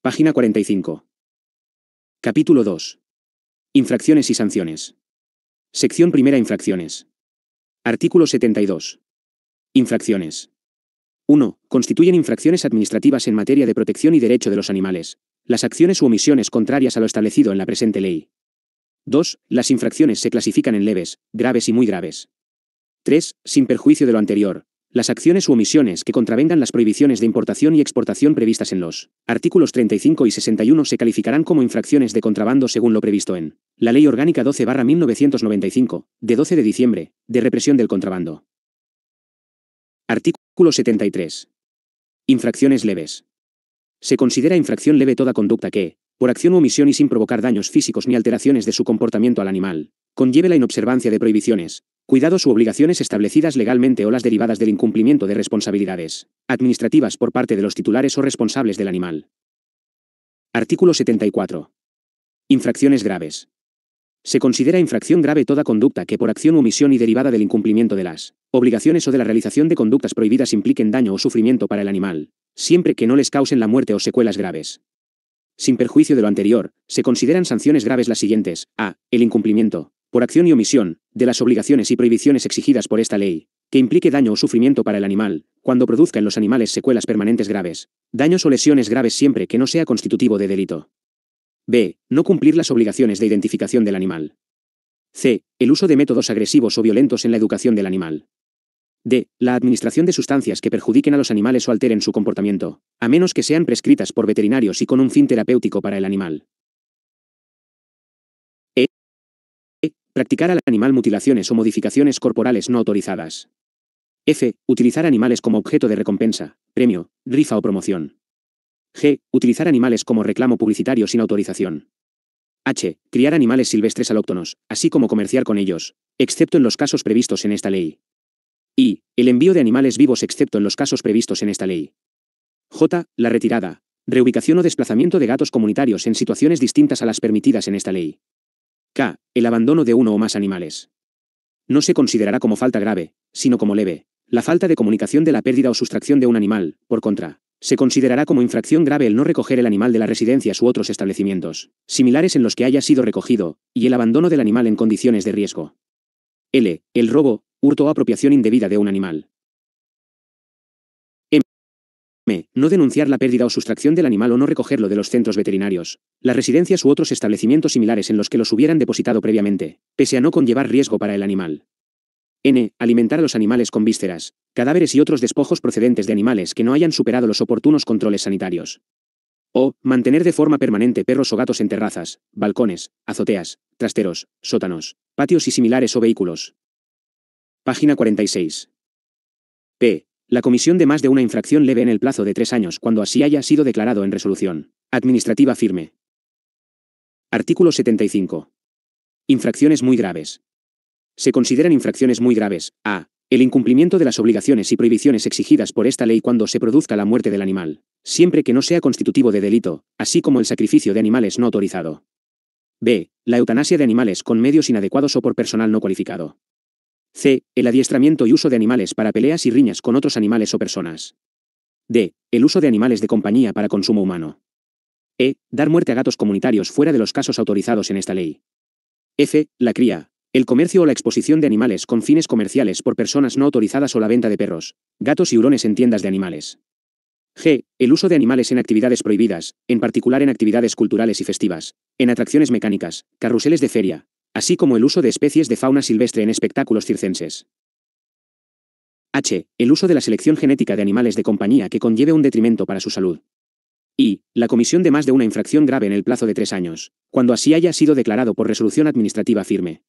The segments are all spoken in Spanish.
Página 45. Capítulo 2. Infracciones y sanciones. Sección primera Infracciones. Artículo 72. Infracciones. 1. Constituyen infracciones administrativas en materia de protección y derecho de los animales, las acciones u omisiones contrarias a lo establecido en la presente ley. 2. Las infracciones se clasifican en leves, graves y muy graves. 3. Sin perjuicio de lo anterior, las acciones u omisiones que contravengan las prohibiciones de importación y exportación previstas en los artículos 35 y 61 se calificarán como infracciones de contrabando según lo previsto en la Ley Orgánica 12-1995, de 12 de diciembre, de represión del contrabando. Artículo 73. Infracciones leves. Se considera infracción leve toda conducta que, por acción u omisión y sin provocar daños físicos ni alteraciones de su comportamiento al animal, conlleve la inobservancia de prohibiciones, Cuidados u obligaciones establecidas legalmente o las derivadas del incumplimiento de responsabilidades administrativas por parte de los titulares o responsables del animal. Artículo 74. Infracciones graves. Se considera infracción grave toda conducta que por acción, omisión y derivada del incumplimiento de las obligaciones o de la realización de conductas prohibidas impliquen daño o sufrimiento para el animal, siempre que no les causen la muerte o secuelas graves. Sin perjuicio de lo anterior, se consideran sanciones graves las siguientes. A. El incumplimiento por acción y omisión, de las obligaciones y prohibiciones exigidas por esta ley, que implique daño o sufrimiento para el animal, cuando produzca en los animales secuelas permanentes graves, daños o lesiones graves siempre que no sea constitutivo de delito. B. No cumplir las obligaciones de identificación del animal. C. El uso de métodos agresivos o violentos en la educación del animal. D. La administración de sustancias que perjudiquen a los animales o alteren su comportamiento, a menos que sean prescritas por veterinarios y con un fin terapéutico para el animal. Practicar al animal mutilaciones o modificaciones corporales no autorizadas. F. Utilizar animales como objeto de recompensa, premio, rifa o promoción. G. Utilizar animales como reclamo publicitario sin autorización. H. Criar animales silvestres alóctonos, así como comerciar con ellos, excepto en los casos previstos en esta ley. I. El envío de animales vivos excepto en los casos previstos en esta ley. J. La retirada, reubicación o desplazamiento de gatos comunitarios en situaciones distintas a las permitidas en esta ley. K. El abandono de uno o más animales. No se considerará como falta grave, sino como leve. La falta de comunicación de la pérdida o sustracción de un animal, por contra, se considerará como infracción grave el no recoger el animal de las residencias u otros establecimientos, similares en los que haya sido recogido, y el abandono del animal en condiciones de riesgo. L. El robo, hurto o apropiación indebida de un animal m. No denunciar la pérdida o sustracción del animal o no recogerlo de los centros veterinarios, las residencias u otros establecimientos similares en los que los hubieran depositado previamente, pese a no conllevar riesgo para el animal. N. Alimentar a los animales con vísceras, cadáveres y otros despojos procedentes de animales que no hayan superado los oportunos controles sanitarios. O. Mantener de forma permanente perros o gatos en terrazas, balcones, azoteas, trasteros, sótanos, patios y similares o vehículos. Página 46. P. La comisión de más de una infracción leve en el plazo de tres años cuando así haya sido declarado en resolución administrativa firme. Artículo 75. Infracciones muy graves. Se consideran infracciones muy graves, a. El incumplimiento de las obligaciones y prohibiciones exigidas por esta ley cuando se produzca la muerte del animal, siempre que no sea constitutivo de delito, así como el sacrificio de animales no autorizado. b. La eutanasia de animales con medios inadecuados o por personal no cualificado. C. El adiestramiento y uso de animales para peleas y riñas con otros animales o personas. D. El uso de animales de compañía para consumo humano. E. Dar muerte a gatos comunitarios fuera de los casos autorizados en esta ley. F. La cría, el comercio o la exposición de animales con fines comerciales por personas no autorizadas o la venta de perros, gatos y hurones en tiendas de animales. G. El uso de animales en actividades prohibidas, en particular en actividades culturales y festivas, en atracciones mecánicas, carruseles de feria, así como el uso de especies de fauna silvestre en espectáculos circenses. H. El uso de la selección genética de animales de compañía que conlleve un detrimento para su salud. Y. La comisión de más de una infracción grave en el plazo de tres años, cuando así haya sido declarado por resolución administrativa firme.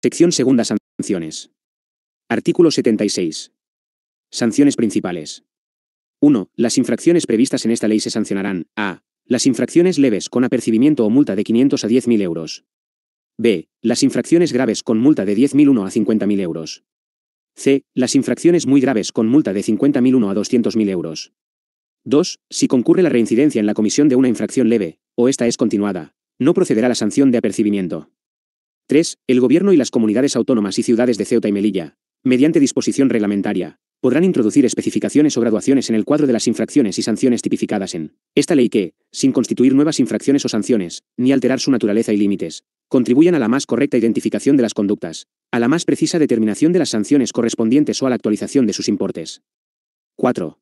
Sección segunda Sanciones. Artículo 76. Sanciones principales. 1. Las infracciones previstas en esta ley se sancionarán, a. Las infracciones leves con apercibimiento o multa de 500 a 10.000 euros. B. Las infracciones graves con multa de 10.001 a 50.000 euros. C. Las infracciones muy graves con multa de 50.001 a 200.000 euros. 2. Si concurre la reincidencia en la comisión de una infracción leve, o esta es continuada, no procederá la sanción de apercibimiento. 3. El Gobierno y las comunidades autónomas y ciudades de Ceuta y Melilla, mediante disposición reglamentaria, podrán introducir especificaciones o graduaciones en el cuadro de las infracciones y sanciones tipificadas en esta ley que, sin constituir nuevas infracciones o sanciones, ni alterar su naturaleza y límites, contribuyan a la más correcta identificación de las conductas, a la más precisa determinación de las sanciones correspondientes o a la actualización de sus importes. 4.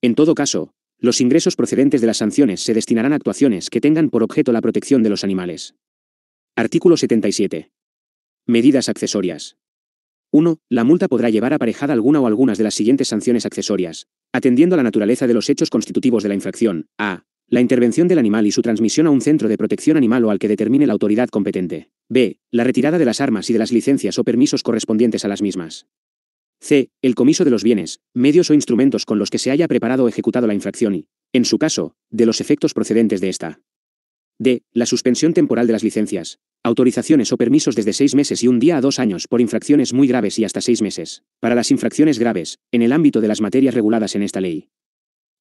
En todo caso, los ingresos procedentes de las sanciones se destinarán a actuaciones que tengan por objeto la protección de los animales. Artículo 77. Medidas accesorias. 1. La multa podrá llevar aparejada alguna o algunas de las siguientes sanciones accesorias, atendiendo a la naturaleza de los hechos constitutivos de la infracción. A. La intervención del animal y su transmisión a un centro de protección animal o al que determine la autoridad competente. B. La retirada de las armas y de las licencias o permisos correspondientes a las mismas. C. El comiso de los bienes, medios o instrumentos con los que se haya preparado o ejecutado la infracción y, en su caso, de los efectos procedentes de esta. D. La suspensión temporal de las licencias, autorizaciones o permisos desde seis meses y un día a dos años por infracciones muy graves y hasta seis meses, para las infracciones graves, en el ámbito de las materias reguladas en esta ley.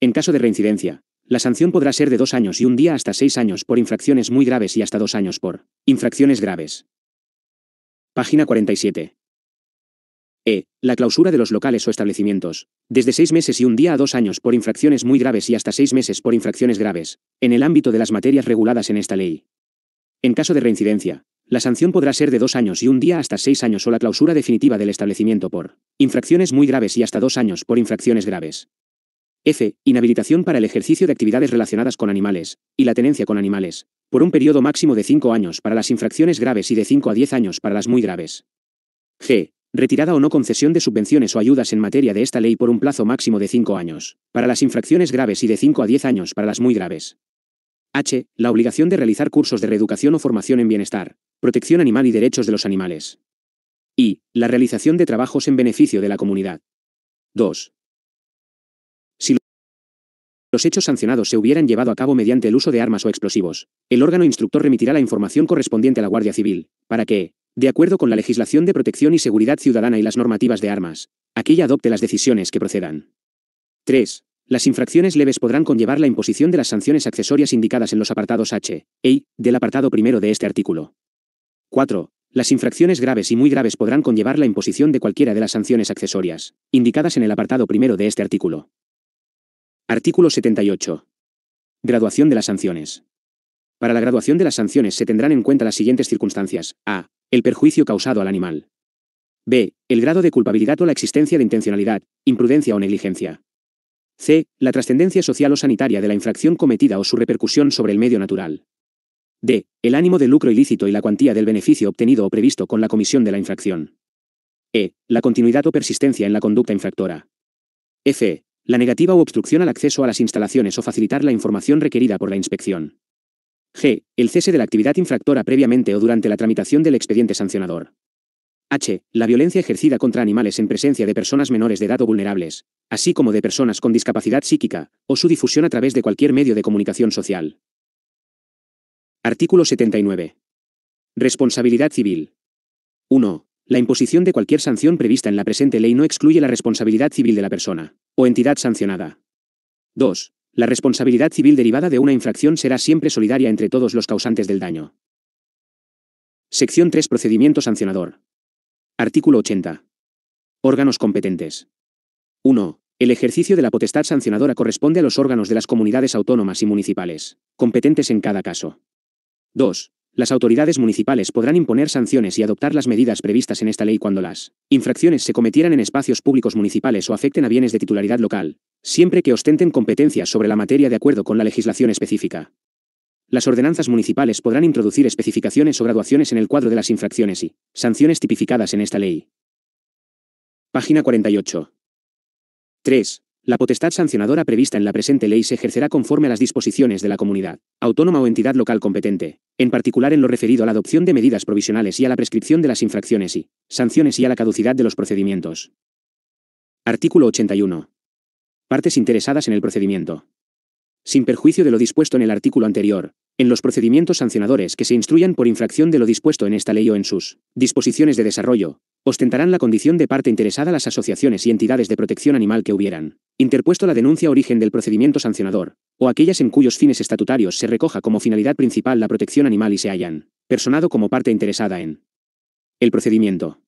En caso de reincidencia, la sanción podrá ser de dos años y un día hasta seis años por infracciones muy graves y hasta dos años por infracciones graves. Página 47. E. La clausura de los locales o establecimientos. Desde seis meses y un día a dos años por infracciones muy graves y hasta seis meses por infracciones graves, en el ámbito de las materias reguladas en esta ley. En caso de reincidencia, la sanción podrá ser de dos años y un día hasta seis años o la clausura definitiva del establecimiento por infracciones muy graves y hasta dos años por infracciones graves. F. Inhabilitación para el ejercicio de actividades relacionadas con animales, y la tenencia con animales, por un periodo máximo de cinco años para las infracciones graves y de cinco a diez años para las muy graves. G retirada o no concesión de subvenciones o ayudas en materia de esta ley por un plazo máximo de 5 años, para las infracciones graves y de 5 a 10 años para las muy graves. H. La obligación de realizar cursos de reeducación o formación en bienestar, protección animal y derechos de los animales. Y. La realización de trabajos en beneficio de la comunidad. 2. Si los hechos sancionados se hubieran llevado a cabo mediante el uso de armas o explosivos, el órgano instructor remitirá la información correspondiente a la Guardia Civil, para que, de acuerdo con la legislación de protección y seguridad ciudadana y las normativas de armas, aquella adopte las decisiones que procedan. 3. Las infracciones leves podrán conllevar la imposición de las sanciones accesorias indicadas en los apartados H e del apartado primero de este artículo. 4. Las infracciones graves y muy graves podrán conllevar la imposición de cualquiera de las sanciones accesorias, indicadas en el apartado primero de este artículo. Artículo 78. Graduación de las sanciones. Para la graduación de las sanciones se tendrán en cuenta las siguientes circunstancias. A el perjuicio causado al animal. B. El grado de culpabilidad o la existencia de intencionalidad, imprudencia o negligencia. C. La trascendencia social o sanitaria de la infracción cometida o su repercusión sobre el medio natural. D. El ánimo de lucro ilícito y la cuantía del beneficio obtenido o previsto con la comisión de la infracción. E. La continuidad o persistencia en la conducta infractora. F. La negativa u obstrucción al acceso a las instalaciones o facilitar la información requerida por la inspección. G. El cese de la actividad infractora previamente o durante la tramitación del expediente sancionador. H. La violencia ejercida contra animales en presencia de personas menores de edad o vulnerables, así como de personas con discapacidad psíquica, o su difusión a través de cualquier medio de comunicación social. Artículo 79. Responsabilidad civil. 1. La imposición de cualquier sanción prevista en la presente ley no excluye la responsabilidad civil de la persona o entidad sancionada. 2. La responsabilidad civil derivada de una infracción será siempre solidaria entre todos los causantes del daño. Sección 3 Procedimiento sancionador. Artículo 80. Órganos competentes. 1. El ejercicio de la potestad sancionadora corresponde a los órganos de las comunidades autónomas y municipales, competentes en cada caso. 2. Las autoridades municipales podrán imponer sanciones y adoptar las medidas previstas en esta ley cuando las infracciones se cometieran en espacios públicos municipales o afecten a bienes de titularidad local, siempre que ostenten competencias sobre la materia de acuerdo con la legislación específica. Las ordenanzas municipales podrán introducir especificaciones o graduaciones en el cuadro de las infracciones y sanciones tipificadas en esta ley. Página 48. 3. La potestad sancionadora prevista en la presente ley se ejercerá conforme a las disposiciones de la comunidad, autónoma o entidad local competente, en particular en lo referido a la adopción de medidas provisionales y a la prescripción de las infracciones y sanciones y a la caducidad de los procedimientos. Artículo 81. Partes interesadas en el procedimiento sin perjuicio de lo dispuesto en el artículo anterior, en los procedimientos sancionadores que se instruyan por infracción de lo dispuesto en esta ley o en sus disposiciones de desarrollo, ostentarán la condición de parte interesada las asociaciones y entidades de protección animal que hubieran interpuesto la denuncia origen del procedimiento sancionador, o aquellas en cuyos fines estatutarios se recoja como finalidad principal la protección animal y se hayan personado como parte interesada en el procedimiento.